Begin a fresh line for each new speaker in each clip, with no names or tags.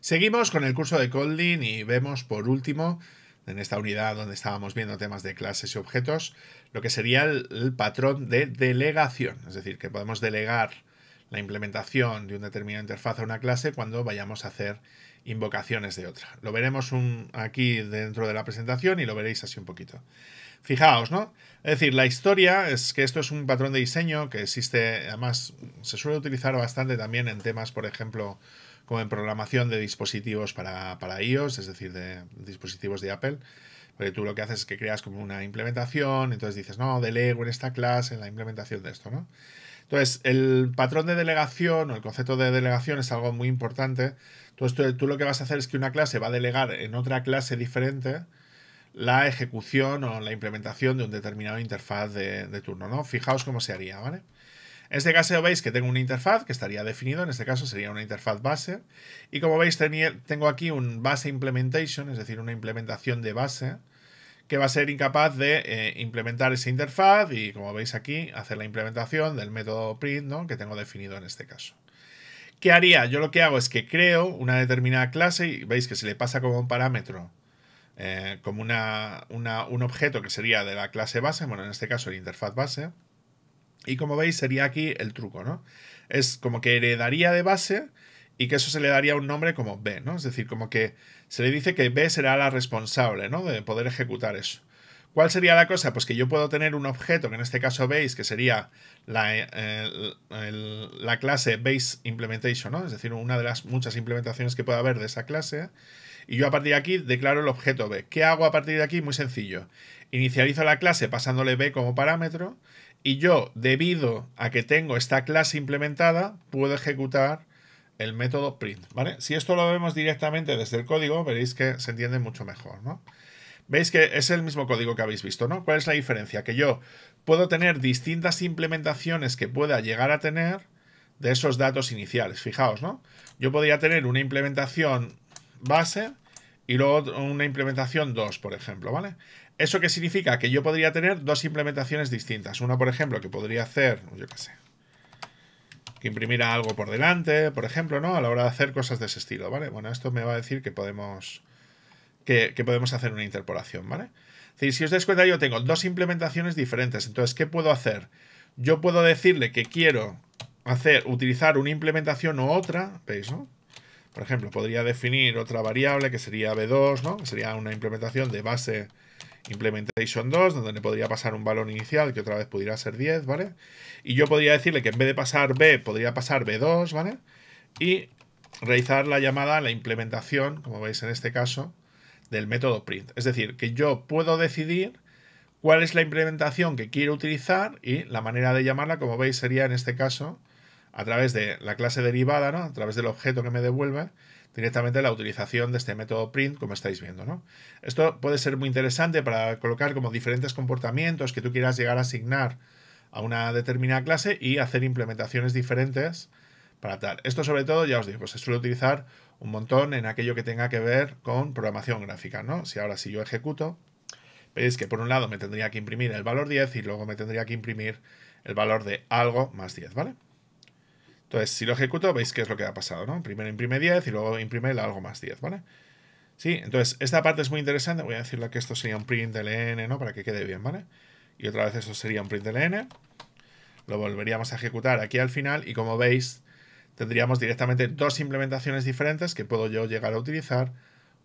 Seguimos con el curso de Colding y vemos por último, en esta unidad donde estábamos viendo temas de clases y objetos, lo que sería el, patrón de delegación, es decir, que podemos delegar la implementación de una determinada interfaz a una clase cuando vayamos a hacer invocaciones de otra. Lo veremos aquí dentro de la presentación y lo veréis así un poquito. Fijaos, ¿no? Es decir, la historia es que esto es un patrón de diseño que existe, además se suele utilizar bastante también en temas, por ejemplo, como en programación de dispositivos para, iOS, es decir, de dispositivos de Apple. Pero tú lo que haces es que creas como una implementación, entonces dices, no, delego en esta clase, en la implementación de esto, ¿no? Entonces, el patrón de delegación o el concepto de delegación es algo muy importante. Entonces, tú, tú, lo que vas a hacer es que una clase va a delegar en otra clase diferente la ejecución o la implementación de un determinado interfaz de, de turno, ¿no? Fijaos cómo se haría, ¿vale? En este caso veis que tengo una interfaz que estaría definido, en este caso sería una interfaz base. Y como veis tengo aquí un base implementation, es decir, una implementación de base, que va a ser incapaz de eh, implementar esa interfaz y como veis aquí, hacer la implementación del método print que tengo definido en este caso. ¿Qué haría? Yo lo que hago es que creo una determinada clase y veis que se le pasa como un parámetro, eh, como una, un objeto que sería de la clase base, bueno, en este caso el interfaz base, y como veis, sería aquí el truco, ¿no? Es como que heredaría de base y que eso se le daría un nombre como B, ¿no? Es decir, como que se le dice que B será la responsable, ¿no? De poder ejecutar eso. ¿Cuál sería la cosa? Pues que yo puedo tener un objeto, que en este caso veis, que sería la, eh, la, clase base implementation, ¿no? Es decir, una de las muchas implementaciones que pueda haber de esa clase. Y yo a partir de aquí declaro el objeto B. ¿Qué hago a partir de aquí? Muy sencillo. Inicializo la clase pasándole B como parámetro y yo, debido a que tengo esta clase implementada, puedo ejecutar el método print, ¿vale? Si esto lo vemos directamente desde el código, veréis que se entiende mucho mejor, ¿no? Veis que es el mismo código que habéis visto, ¿no? ¿Cuál es la diferencia? Que yo puedo tener distintas implementaciones que pueda llegar a tener de esos datos iniciales. Fijaos, ¿no? Yo podría tener una implementación base y luego una implementación 2, por ejemplo, ¿vale? ¿Eso qué significa? Que yo podría tener dos implementaciones distintas. Una, por ejemplo, que podría hacer, yo qué sé, que imprimiera algo por delante, por ejemplo, ¿no? A la hora de hacer cosas de ese estilo, ¿vale? Bueno, esto me va a decir que podemos, que, podemos hacer una interpolación, ¿vale? Es decir, si os dais cuenta, yo tengo dos implementaciones diferentes. Entonces, ¿qué puedo hacer? Yo puedo decirle que quiero hacer, utilizar una implementación u otra, ¿veis, no? Por ejemplo, podría definir otra variable que sería B2, ¿no? sería una implementación de base Implementation 2, donde le podría pasar un valor inicial que otra vez pudiera ser 10, ¿vale? Y yo podría decirle que en vez de pasar B, podría pasar B2, ¿vale? Y realizar la llamada a la implementación, como veis en este caso, del método print. Es decir, que yo puedo decidir cuál es la implementación que quiero utilizar y la manera de llamarla, como veis, sería en este caso a través de la clase derivada, ¿no? A través del objeto que me devuelve directamente la utilización de este método print, como estáis viendo. ¿no? Esto puede ser muy interesante para colocar como diferentes comportamientos que tú quieras llegar a asignar a una determinada clase y hacer implementaciones diferentes para tal. Esto sobre todo, ya os digo, pues se suele utilizar un montón en aquello que tenga que ver con programación gráfica. ¿no? Si ahora si yo ejecuto, veis que por un lado me tendría que imprimir el valor 10 y luego me tendría que imprimir el valor de algo más 10, ¿vale? Entonces, si lo ejecuto, veis qué es lo que ha pasado, ¿no? Primero imprime 10 y luego imprime algo más 10, ¿vale? Sí, entonces esta parte es muy interesante. Voy a decirle que esto sería un print LN, ¿no? Para que quede bien, ¿vale? Y otra vez eso sería un print LN. Lo volveríamos a ejecutar aquí al final y como veis, tendríamos directamente dos implementaciones diferentes que puedo yo llegar a utilizar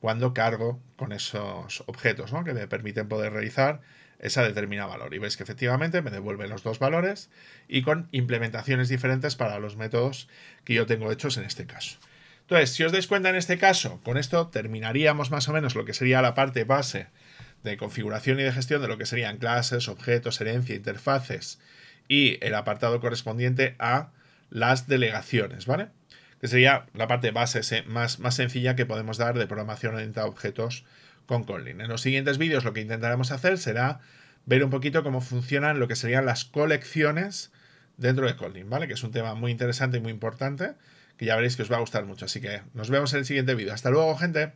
cuando cargo con esos objetos, ¿no? Que me permiten poder realizar esa determina valor. Y veis que efectivamente me devuelve los dos valores y con implementaciones diferentes para los métodos que yo tengo hechos en este caso. Entonces, si os dais cuenta en este caso, con esto terminaríamos más o menos lo que sería la parte base de configuración y de gestión de lo que serían clases, objetos, herencia, interfaces y el apartado correspondiente a las delegaciones, ¿vale? Que sería la parte base más, más sencilla que podemos dar de programación orientada a objetos con Kotlin. En los siguientes vídeos lo que intentaremos hacer será ver un poquito cómo funcionan lo que serían las colecciones dentro de Kotlin, ¿vale? Que es un tema muy interesante y muy importante, que ya veréis que os va a gustar mucho. Así que nos vemos en el siguiente vídeo. Hasta luego, gente.